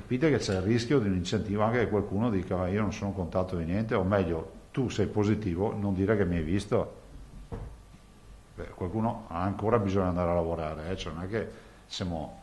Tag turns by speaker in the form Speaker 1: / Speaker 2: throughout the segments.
Speaker 1: capite che c'è il rischio di un incentivo anche che qualcuno dica io non sono contatto di niente, o meglio, tu sei positivo, non dire che mi hai visto. Beh, qualcuno ha ancora bisogno di andare a lavorare, eh? cioè, non è che siamo...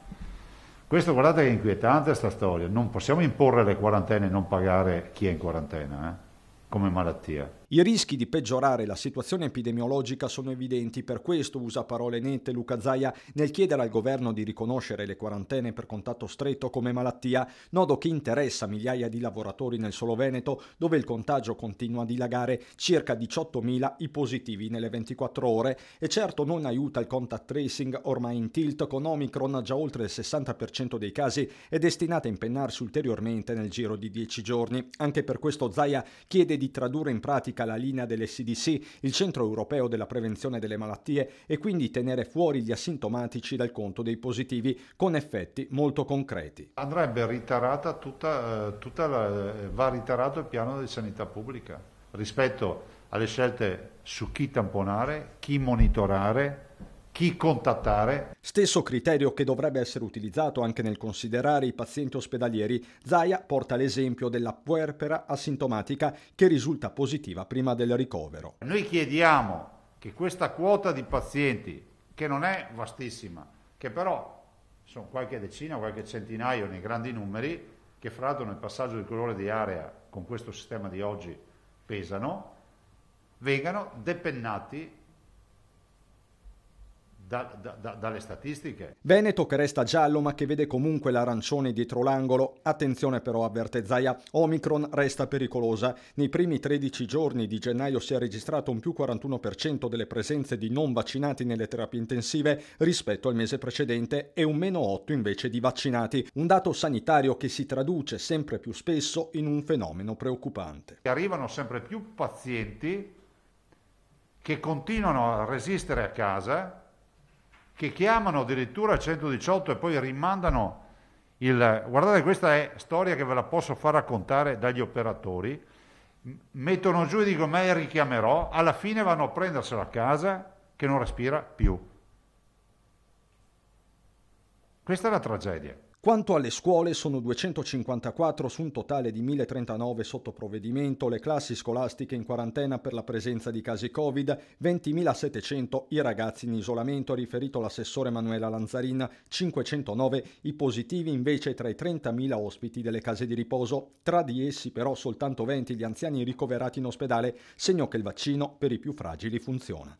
Speaker 1: Questo guardate che è inquietante sta storia, non possiamo imporre le quarantene e non pagare chi è in quarantena eh? come malattia.
Speaker 2: I rischi di peggiorare la situazione epidemiologica sono evidenti, per questo usa parole nette Luca Zaia nel chiedere al governo di riconoscere le quarantene per contatto stretto come malattia, nodo che interessa migliaia di lavoratori nel solo Veneto, dove il contagio continua a dilagare, circa 18.000 i positivi nelle 24 ore e certo non aiuta il contact tracing ormai in tilt con Omicron già oltre il 60% dei casi è destinata a impennarsi ulteriormente nel giro di 10 giorni. Anche per questo Zaia chiede di tradurre in pratica pratica la linea dell'SDC, il Centro Europeo della Prevenzione delle Malattie, e quindi tenere fuori gli asintomatici dal conto dei positivi, con effetti molto concreti.
Speaker 1: Andrebbe ritarata tutta, eh, tutta la, eh, va ritarato il piano di sanità pubblica rispetto alle scelte su chi tamponare, chi monitorare,
Speaker 2: chi contattare. Stesso criterio che dovrebbe essere utilizzato anche nel considerare i pazienti ospedalieri, Zaia porta l'esempio della puerpera asintomatica che risulta positiva prima del ricovero. Noi chiediamo che questa quota di pazienti,
Speaker 1: che non è vastissima, che però sono qualche decina, qualche centinaio nei grandi numeri, che fra l'altro nel passaggio di colore di area con questo sistema di oggi pesano, vengano depennati da, da, da, dalle statistiche.
Speaker 2: Veneto che resta giallo ma che vede comunque l'arancione dietro l'angolo. Attenzione però avverte Zaia, Omicron resta pericolosa. Nei primi 13 giorni di gennaio si è registrato un più 41% delle presenze di non vaccinati nelle terapie intensive rispetto al mese precedente e un meno 8 invece di vaccinati. Un dato sanitario che si traduce sempre più spesso in un fenomeno preoccupante. Arrivano
Speaker 1: sempre più pazienti che continuano a resistere a casa che chiamano addirittura 118 e poi rimandano il... Guardate, questa è storia che ve la posso far raccontare dagli operatori. Mettono giù e dicono, ma richiamerò, alla fine vanno a prendersela a casa che non respira più.
Speaker 2: Questa è la tragedia. Quanto alle scuole, sono 254 su un totale di 1039 sotto provvedimento le classi scolastiche in quarantena per la presenza di casi Covid, 20.700 i ragazzi in isolamento, riferito l'assessore Manuela Lanzarin, 509 i positivi invece tra i 30.000 ospiti delle case di riposo, tra di essi però soltanto 20 gli anziani ricoverati in ospedale, segno che il vaccino per i più fragili funziona.